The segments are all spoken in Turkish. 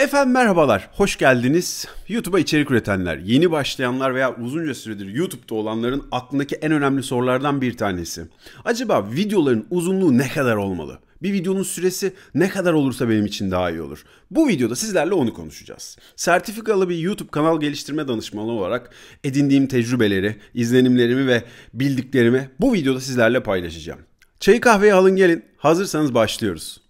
Efendim merhabalar, hoş geldiniz. YouTube'a içerik üretenler, yeni başlayanlar veya uzunca süredir YouTube'da olanların aklındaki en önemli sorulardan bir tanesi. Acaba videoların uzunluğu ne kadar olmalı? Bir videonun süresi ne kadar olursa benim için daha iyi olur. Bu videoda sizlerle onu konuşacağız. Sertifikalı bir YouTube kanal geliştirme danışmanı olarak edindiğim tecrübeleri, izlenimlerimi ve bildiklerimi bu videoda sizlerle paylaşacağım. Çay kahveye alın gelin, hazırsanız başlıyoruz.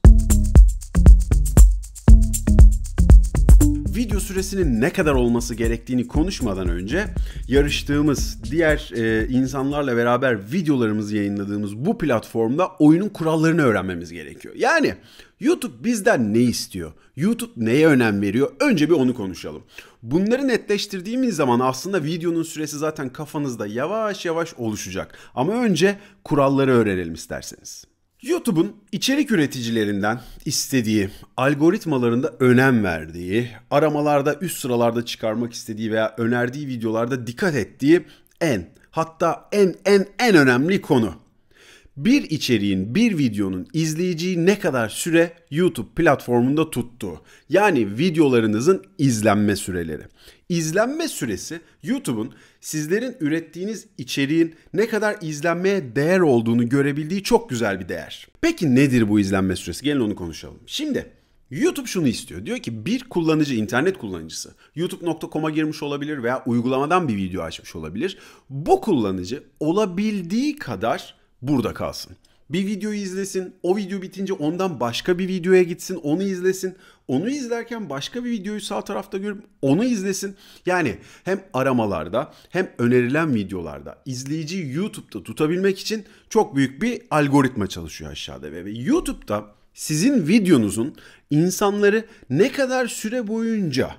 video süresinin ne kadar olması gerektiğini konuşmadan önce yarıştığımız diğer e, insanlarla beraber videolarımızı yayınladığımız bu platformda oyunun kurallarını öğrenmemiz gerekiyor. Yani YouTube bizden ne istiyor? YouTube neye önem veriyor? Önce bir onu konuşalım. Bunları netleştirdiğimiz zaman aslında videonun süresi zaten kafanızda yavaş yavaş oluşacak. Ama önce kuralları öğrenelim isterseniz. YouTube'un içerik üreticilerinden istediği, algoritmalarında önem verdiği, aramalarda üst sıralarda çıkarmak istediği veya önerdiği videolarda dikkat ettiği en hatta en en en önemli konu bir içeriğin, bir videonun izleyiciyi ne kadar süre YouTube platformunda tuttuğu. Yani videolarınızın izlenme süreleri. İzlenme süresi YouTube'un sizlerin ürettiğiniz içeriğin ne kadar izlenmeye değer olduğunu görebildiği çok güzel bir değer. Peki nedir bu izlenme süresi? Gelin onu konuşalım. Şimdi YouTube şunu istiyor. Diyor ki bir kullanıcı, internet kullanıcısı youtube.com'a girmiş olabilir veya uygulamadan bir video açmış olabilir. Bu kullanıcı olabildiği kadar burada kalsın. Bir videoyu izlesin, o video bitince ondan başka bir videoya gitsin, onu izlesin. Onu izlerken başka bir videoyu sağ tarafta görüp onu izlesin. Yani hem aramalarda hem önerilen videolarda izleyici YouTube'da tutabilmek için çok büyük bir algoritma çalışıyor aşağıda. Ve YouTube'da sizin videonuzun insanları ne kadar süre boyunca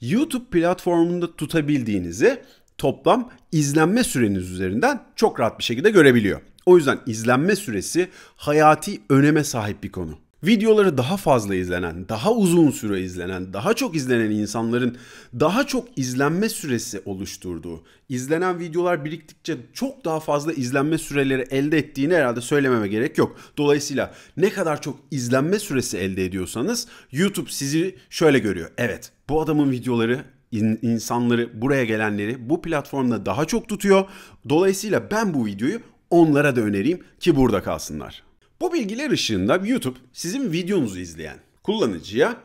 YouTube platformunda tutabildiğinizi toplam izlenme süreniz üzerinden çok rahat bir şekilde görebiliyor. O yüzden izlenme süresi hayati öneme sahip bir konu. Videoları daha fazla izlenen, daha uzun süre izlenen, daha çok izlenen insanların daha çok izlenme süresi oluşturduğu, izlenen videolar biriktikçe çok daha fazla izlenme süreleri elde ettiğini herhalde söylememe gerek yok. Dolayısıyla ne kadar çok izlenme süresi elde ediyorsanız YouTube sizi şöyle görüyor. Evet bu adamın videoları insanları buraya gelenleri bu platformda daha çok tutuyor. Dolayısıyla ben bu videoyu onlara da önereyim ki burada kalsınlar. Bu bilgiler ışığında YouTube sizin videonuzu izleyen kullanıcıya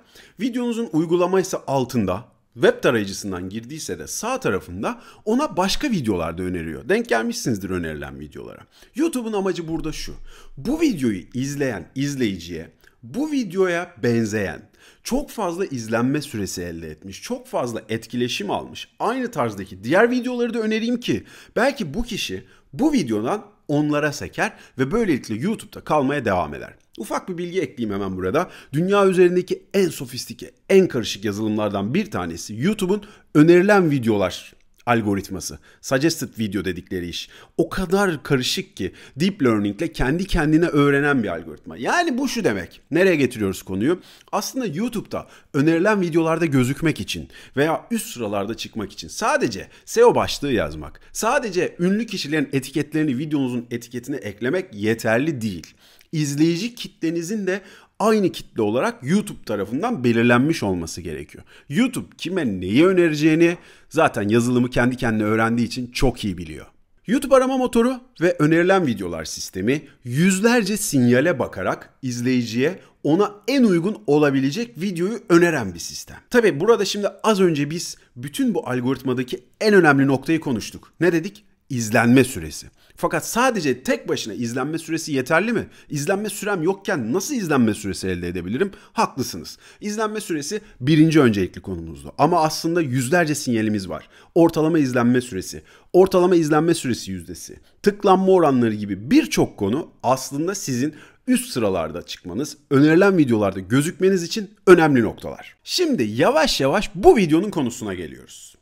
videonuzun uygulamaysa altında web tarayıcısından girdiyse de sağ tarafında ona başka videolar da öneriyor. Denk gelmişsinizdir önerilen videolara. YouTube'un amacı burada şu. Bu videoyu izleyen izleyiciye bu videoya benzeyen, çok fazla izlenme süresi elde etmiş, çok fazla etkileşim almış, aynı tarzdaki diğer videoları da önereyim ki belki bu kişi bu videodan onlara seker ve böylelikle YouTube'da kalmaya devam eder. Ufak bir bilgi ekleyeyim hemen burada. Dünya üzerindeki en sofistike, en karışık yazılımlardan bir tanesi YouTube'un önerilen videolar algoritması. Suggested video dedikleri iş. O kadar karışık ki deep learning ile kendi kendine öğrenen bir algoritma. Yani bu şu demek. Nereye getiriyoruz konuyu? Aslında YouTube'da önerilen videolarda gözükmek için veya üst sıralarda çıkmak için sadece SEO başlığı yazmak, sadece ünlü kişilerin etiketlerini videonuzun etiketine eklemek yeterli değil İzleyici kitlenizin de aynı kitle olarak YouTube tarafından belirlenmiş olması gerekiyor. YouTube kime neyi önereceğini zaten yazılımı kendi kendine öğrendiği için çok iyi biliyor. YouTube arama motoru ve önerilen videolar sistemi yüzlerce sinyale bakarak izleyiciye ona en uygun olabilecek videoyu öneren bir sistem. Tabi burada şimdi az önce biz bütün bu algoritmadaki en önemli noktayı konuştuk. Ne dedik? İzlenme süresi. Fakat sadece tek başına izlenme süresi yeterli mi? İzlenme sürem yokken nasıl izlenme süresi elde edebilirim? Haklısınız. İzlenme süresi birinci öncelikli konumuzdu. Ama aslında yüzlerce sinyalimiz var. Ortalama izlenme süresi, ortalama izlenme süresi yüzdesi, tıklanma oranları gibi birçok konu aslında sizin üst sıralarda çıkmanız, önerilen videolarda gözükmeniz için önemli noktalar. Şimdi yavaş yavaş bu videonun konusuna geliyoruz.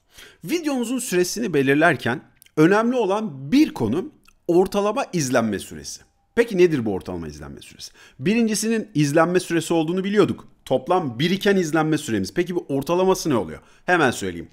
Videonuzun süresini belirlerken önemli olan bir konu ortalama izlenme süresi. Peki nedir bu ortalama izlenme süresi? Birincisinin izlenme süresi olduğunu biliyorduk. Toplam biriken izlenme süremiz. Peki bu ortalaması ne oluyor? Hemen söyleyeyim.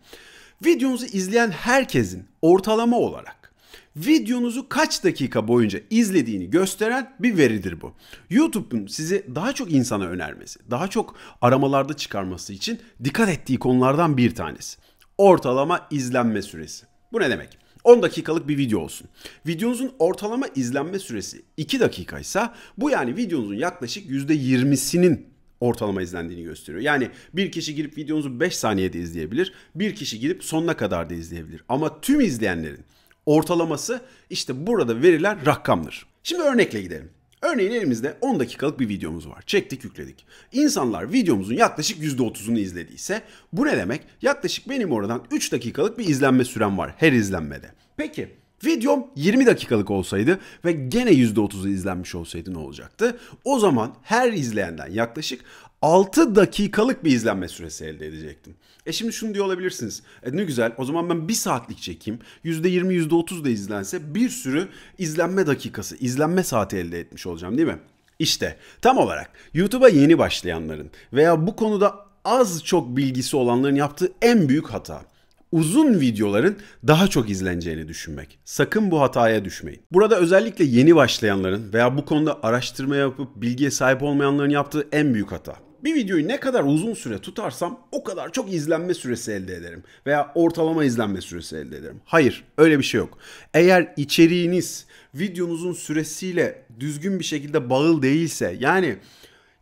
Videonuzu izleyen herkesin ortalama olarak videonuzu kaç dakika boyunca izlediğini gösteren bir veridir bu. YouTube'un sizi daha çok insana önermesi, daha çok aramalarda çıkarması için dikkat ettiği konulardan bir tanesi. Ortalama izlenme süresi. Bu ne demek? 10 dakikalık bir video olsun. Videonuzun ortalama izlenme süresi 2 dakikaysa bu yani videonuzun yaklaşık %20'sinin ortalama izlendiğini gösteriyor. Yani bir kişi girip videonuzu 5 saniyede izleyebilir. Bir kişi girip sonuna kadar da izleyebilir. Ama tüm izleyenlerin ortalaması işte burada verilen rakamdır. Şimdi örnekle gidelim. Örneğin elimizde 10 dakikalık bir videomuz var. Çektik yükledik. İnsanlar videomuzun yaklaşık %30'unu izlediyse bu ne demek? Yaklaşık benim oradan 3 dakikalık bir izlenme sürem var her izlenmede. Peki Videom 20 dakikalık olsaydı ve gene %30'u izlenmiş olsaydı ne olacaktı? O zaman her izleyenden yaklaşık 6 dakikalık bir izlenme süresi elde edecektim. E şimdi şunu diyor olabilirsiniz. E ne güzel o zaman ben 1 saatlik çekeyim. %20 %30 da izlense bir sürü izlenme dakikası, izlenme saati elde etmiş olacağım değil mi? İşte tam olarak YouTube'a yeni başlayanların veya bu konuda az çok bilgisi olanların yaptığı en büyük hata uzun videoların daha çok izleneceğini düşünmek. Sakın bu hataya düşmeyin. Burada özellikle yeni başlayanların veya bu konuda araştırma yapıp bilgiye sahip olmayanların yaptığı en büyük hata. Bir videoyu ne kadar uzun süre tutarsam o kadar çok izlenme süresi elde ederim veya ortalama izlenme süresi elde ederim. Hayır, öyle bir şey yok. Eğer içeriğiniz videonuzun süresiyle düzgün bir şekilde bağıl değilse, yani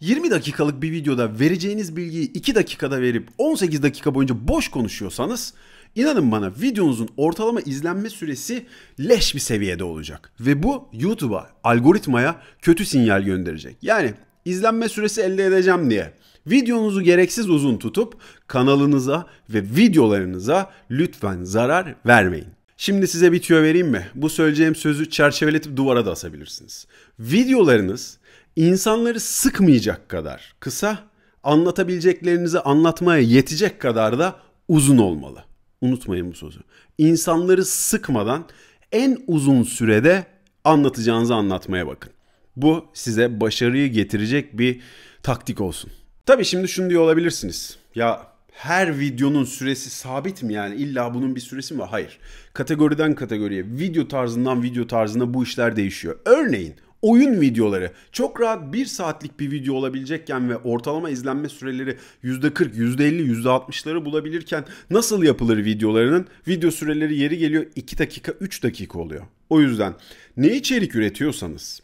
20 dakikalık bir videoda vereceğiniz bilgiyi 2 dakikada verip 18 dakika boyunca boş konuşuyorsanız İnanın bana videonuzun ortalama izlenme süresi leş bir seviyede olacak. Ve bu YouTube'a, algoritmaya kötü sinyal gönderecek. Yani izlenme süresi elde edeceğim diye videonuzu gereksiz uzun tutup kanalınıza ve videolarınıza lütfen zarar vermeyin. Şimdi size bir tüyo vereyim mi? Bu söyleyeceğim sözü çerçeveletip duvara da asabilirsiniz. Videolarınız insanları sıkmayacak kadar kısa, anlatabileceklerinizi anlatmaya yetecek kadar da uzun olmalı. Unutmayın bu sözü. İnsanları sıkmadan en uzun sürede anlatacağınızı anlatmaya bakın. Bu size başarıyı getirecek bir taktik olsun. Tabi şimdi şunu diyor olabilirsiniz. Ya her videonun süresi sabit mi yani? İlla bunun bir süresi mi var? Hayır. Kategoriden kategoriye, video tarzından video tarzına bu işler değişiyor. Örneğin oyun videoları. Çok rahat 1 saatlik bir video olabilecekken ve ortalama izlenme süreleri %40, %50, %60'ları bulabilirken nasıl yapılır videolarının? Video süreleri yeri geliyor 2 dakika, 3 dakika oluyor. O yüzden ne içerik üretiyorsanız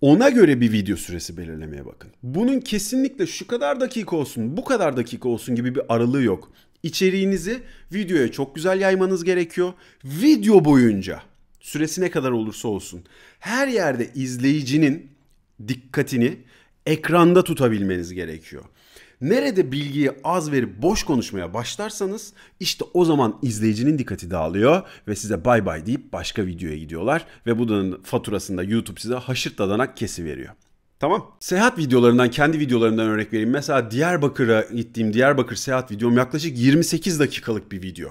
ona göre bir video süresi belirlemeye bakın. Bunun kesinlikle şu kadar dakika olsun, bu kadar dakika olsun gibi bir aralığı yok. İçeriğinizi videoya çok güzel yaymanız gerekiyor. Video boyunca süresi ne kadar olursa olsun her yerde izleyicinin dikkatini ekranda tutabilmeniz gerekiyor. Nerede bilgiyi az verip boş konuşmaya başlarsanız işte o zaman izleyicinin dikkati dağılıyor ve size bay bay deyip başka videoya gidiyorlar ve bunun faturasında YouTube size haşır dadanak kesi veriyor. Tamam. Seyahat videolarından kendi videolarımdan örnek vereyim. Mesela Diyarbakır'a gittiğim Diyarbakır seyahat videom yaklaşık 28 dakikalık bir video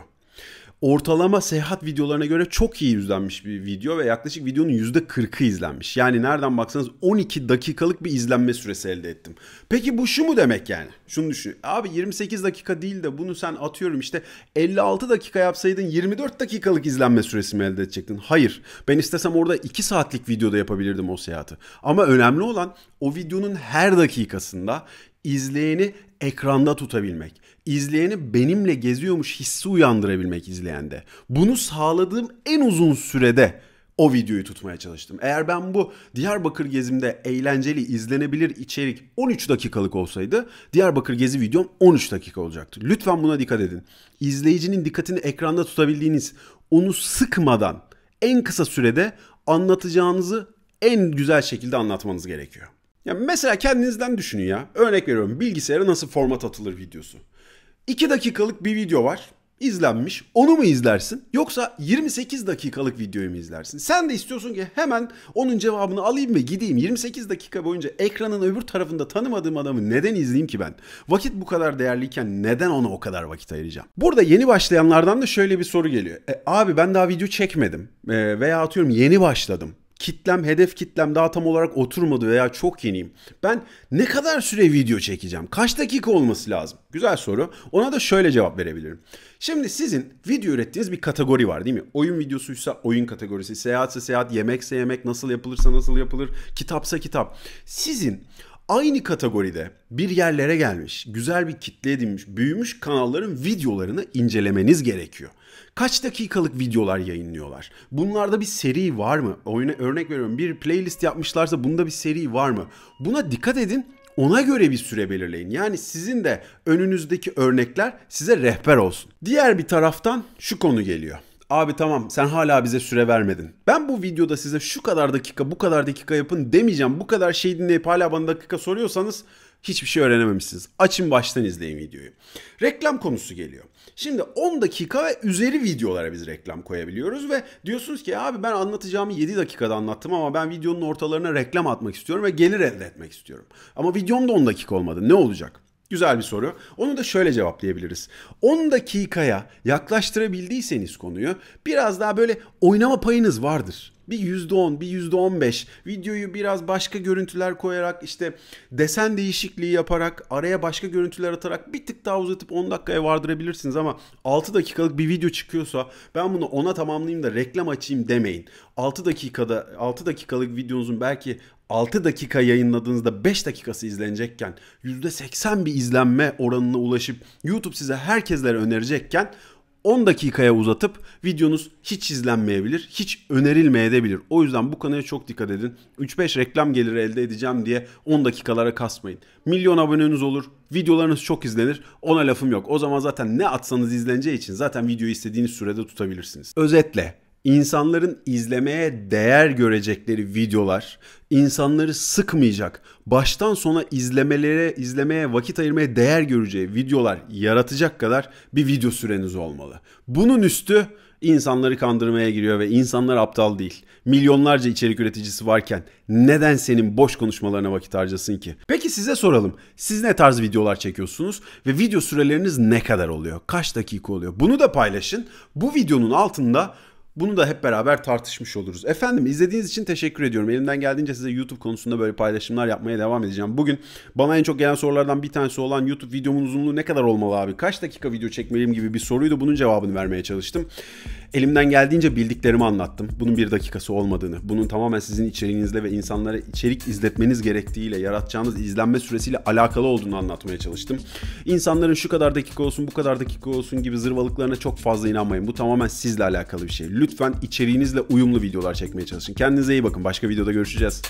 ortalama seyahat videolarına göre çok iyi izlenmiş bir video ve yaklaşık videonun %40'ı izlenmiş. Yani nereden baksanız 12 dakikalık bir izlenme süresi elde ettim. Peki bu şu mu demek yani? Şunu düşün. Abi 28 dakika değil de bunu sen atıyorum işte 56 dakika yapsaydın 24 dakikalık izlenme süresi mi elde edecektin? Hayır. Ben istesem orada 2 saatlik videoda yapabilirdim o seyahati. Ama önemli olan o videonun her dakikasında izleyeni ekranda tutabilmek izleyeni benimle geziyormuş hissi uyandırabilmek izleyende. Bunu sağladığım en uzun sürede o videoyu tutmaya çalıştım. Eğer ben bu Diyarbakır gezimde eğlenceli izlenebilir içerik 13 dakikalık olsaydı Diyarbakır gezi videom 13 dakika olacaktı. Lütfen buna dikkat edin. İzleyicinin dikkatini ekranda tutabildiğiniz, onu sıkmadan en kısa sürede anlatacağınızı en güzel şekilde anlatmanız gerekiyor. Ya mesela kendinizden düşünün ya. Örnek veriyorum bilgisayara nasıl format atılır videosu. 2 dakikalık bir video var. İzlenmiş. Onu mu izlersin? Yoksa 28 dakikalık videoyu mu izlersin? Sen de istiyorsun ki hemen onun cevabını alayım ve gideyim. 28 dakika boyunca ekranın öbür tarafında tanımadığım adamı neden izleyeyim ki ben? Vakit bu kadar değerliyken neden ona o kadar vakit ayıracağım? Burada yeni başlayanlardan da şöyle bir soru geliyor. E, abi ben daha video çekmedim e, veya atıyorum yeni başladım kitlem, hedef kitlem daha tam olarak oturmadı veya çok yeniyim. Ben ne kadar süre video çekeceğim? Kaç dakika olması lazım? Güzel soru. Ona da şöyle cevap verebilirim. Şimdi sizin video ürettiğiniz bir kategori var değil mi? Oyun videosuysa oyun kategorisi, seyahatse seyahat, yemekse yemek, nasıl yapılırsa nasıl yapılır, kitapsa kitap. Sizin aynı kategoride bir yerlere gelmiş, güzel bir kitle edinmiş, büyümüş kanalların videolarını incelemeniz gerekiyor. Kaç dakikalık videolar yayınlıyorlar? Bunlarda bir seri var mı? Oyuna örnek veriyorum bir playlist yapmışlarsa bunda bir seri var mı? Buna dikkat edin ona göre bir süre belirleyin. Yani sizin de önünüzdeki örnekler size rehber olsun. Diğer bir taraftan şu konu geliyor. Abi tamam sen hala bize süre vermedin. Ben bu videoda size şu kadar dakika bu kadar dakika yapın demeyeceğim. Bu kadar şey dinleyip hala bana dakika soruyorsanız hiçbir şey öğrenememişsiniz. Açın baştan izleyin videoyu. Reklam konusu geliyor. Şimdi 10 dakika ve üzeri videolara biz reklam koyabiliyoruz ve diyorsunuz ki abi ben anlatacağımı 7 dakikada anlattım ama ben videonun ortalarına reklam atmak istiyorum ve gelir elde etmek istiyorum. Ama videom da 10 dakika olmadı. Ne olacak? Güzel bir soru. Onu da şöyle cevaplayabiliriz. 10 dakikaya yaklaştırabildiyseniz konuyu biraz daha böyle oynama payınız vardır. Bir %10, bir %15 videoyu biraz başka görüntüler koyarak işte desen değişikliği yaparak araya başka görüntüler atarak bir tık daha uzatıp 10 dakikaya vardırabilirsiniz ama 6 dakikalık bir video çıkıyorsa ben bunu 10'a tamamlayayım da reklam açayım demeyin. 6 dakikada 6 dakikalık videonuzun belki 6 dakika yayınladığınızda 5 dakikası izlenecekken %80 bir izlenme oranına ulaşıp YouTube size herkeslere önerecekken 10 dakikaya uzatıp videonuz hiç izlenmeyebilir, hiç önerilmeyebilir. O yüzden bu kanaya çok dikkat edin. 3-5 reklam geliri elde edeceğim diye 10 dakikalara kasmayın. Milyon aboneniz olur, videolarınız çok izlenir. Ona lafım yok. O zaman zaten ne atsanız izleneceği için zaten videoyu istediğiniz sürede tutabilirsiniz. Özetle insanların izlemeye değer görecekleri videolar, insanları sıkmayacak, baştan sona izlemelere, izlemeye, vakit ayırmaya değer göreceği videolar yaratacak kadar bir video süreniz olmalı. Bunun üstü insanları kandırmaya giriyor ve insanlar aptal değil. Milyonlarca içerik üreticisi varken neden senin boş konuşmalarına vakit harcasın ki? Peki size soralım. Siz ne tarz videolar çekiyorsunuz ve video süreleriniz ne kadar oluyor? Kaç dakika oluyor? Bunu da paylaşın. Bu videonun altında bunu da hep beraber tartışmış oluruz. Efendim izlediğiniz için teşekkür ediyorum. Elimden geldiğince size YouTube konusunda böyle paylaşımlar yapmaya devam edeceğim. Bugün bana en çok gelen sorulardan bir tanesi olan YouTube videomun uzunluğu ne kadar olmalı abi? Kaç dakika video çekmeliyim gibi bir soruydu. Bunun cevabını vermeye çalıştım. Elimden geldiğince bildiklerimi anlattım. Bunun bir dakikası olmadığını, bunun tamamen sizin içeriğinizle ve insanlara içerik izletmeniz gerektiğiyle, yaratacağınız izlenme süresiyle alakalı olduğunu anlatmaya çalıştım. İnsanların şu kadar dakika olsun, bu kadar dakika olsun gibi zırvalıklarına çok fazla inanmayın. Bu tamamen sizle alakalı bir şey. Lütfen içeriğinizle uyumlu videolar çekmeye çalışın. Kendinize iyi bakın. Başka videoda görüşeceğiz.